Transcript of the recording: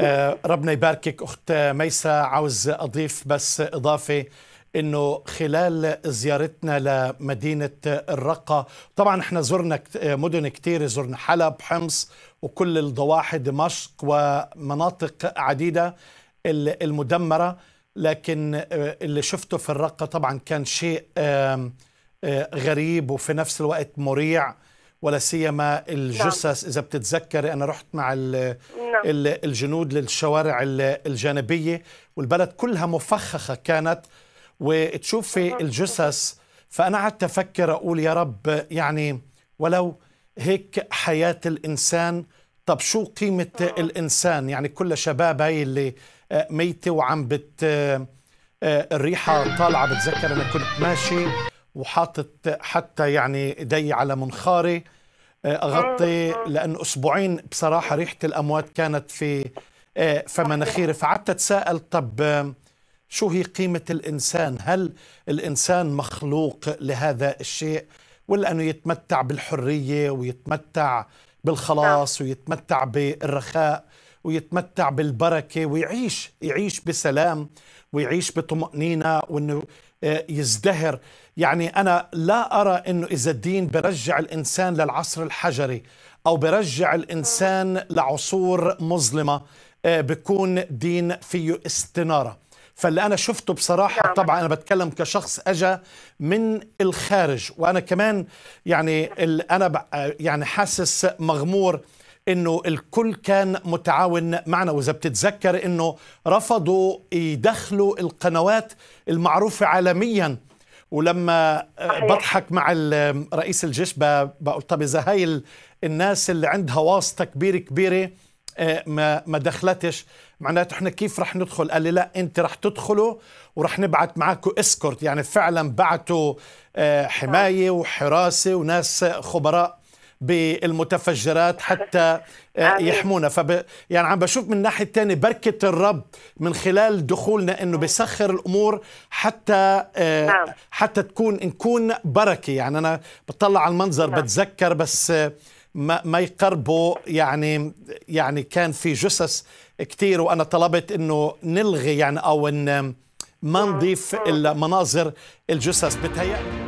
آه، ربنا يباركك أخت ميسا عاوز أضيف بس إضافة انه خلال زيارتنا لمدينه الرقه طبعا احنا زرنا آه، مدن كتير زرنا حلب حمص وكل الضواحي دمشق ومناطق عديده المدمره لكن آه، اللي شفته في الرقه طبعا كان شيء غريب وفي نفس الوقت مريع ولا سيما الجثث نعم. إذا بتتذكري أنا رحت مع ال نعم. الجنود للشوارع الجانبية والبلد كلها مفخخة كانت وتشوفي الجثث فأنا قعدت أفكر أقول يا رب يعني ولو هيك حياة الإنسان طب شو قيمة نعم. الإنسان يعني كل شباب هاي اللي آه، ميتة وعم بت آه، آه، الريحة طالعة بتذكر أنا كنت ماشي وحاطط حتى يعني ايدي على منخاري آه، اغطي لانه اسبوعين بصراحه ريحه الاموات كانت في آه، فمناخيري فقعدت اتساءل طب شو هي قيمه الانسان؟ هل الانسان مخلوق لهذا الشيء؟ ولا انه يتمتع بالحريه ويتمتع بالخلاص نعم. ويتمتع بالرخاء ويتمتع بالبركه ويعيش يعيش بسلام ويعيش بطمأنينة وانه آه، يزدهر يعني أنا لا أرى أنه إذا الدين برجع الإنسان للعصر الحجري أو برجع الإنسان لعصور مظلمة آه، بكون دين فيه استنارة فاللي أنا شفته بصراحة نعم. طبعا أنا بتكلم كشخص أجا من الخارج وأنا كمان يعني أنا آه، يعني حاسس مغمور انه الكل كان متعاون معنا واذا بتتذكر انه رفضوا يدخلوا القنوات المعروفه عالميا ولما بضحك مع رئيس الجيش بقول طب اذا هاي الناس اللي عندها واسطه كبيره كبيره آه، ما ما دخلتش معناته احنا كيف رح ندخل قال لي لا انت رح تدخلوا ورح نبعت معاكم اسكورت يعني فعلا بعتوا آه، حمايه وحراسه وناس خبراء بالمتفجرات حتى آه، يحمونا فب يعني عم بشوف من الناحيه الثانيه بركه الرب من خلال دخولنا انه بيسخر الامور حتى آه، نعم. حتى تكون نكون بركه يعني انا بطلع على المنظر نعم. بتذكر بس آه، ما ما يقربوا يعني يعني كان في جثث كثير وانا طلبت انه نلغي يعني او ان ما نعم. نضيف المناظر الجثث بتهيأ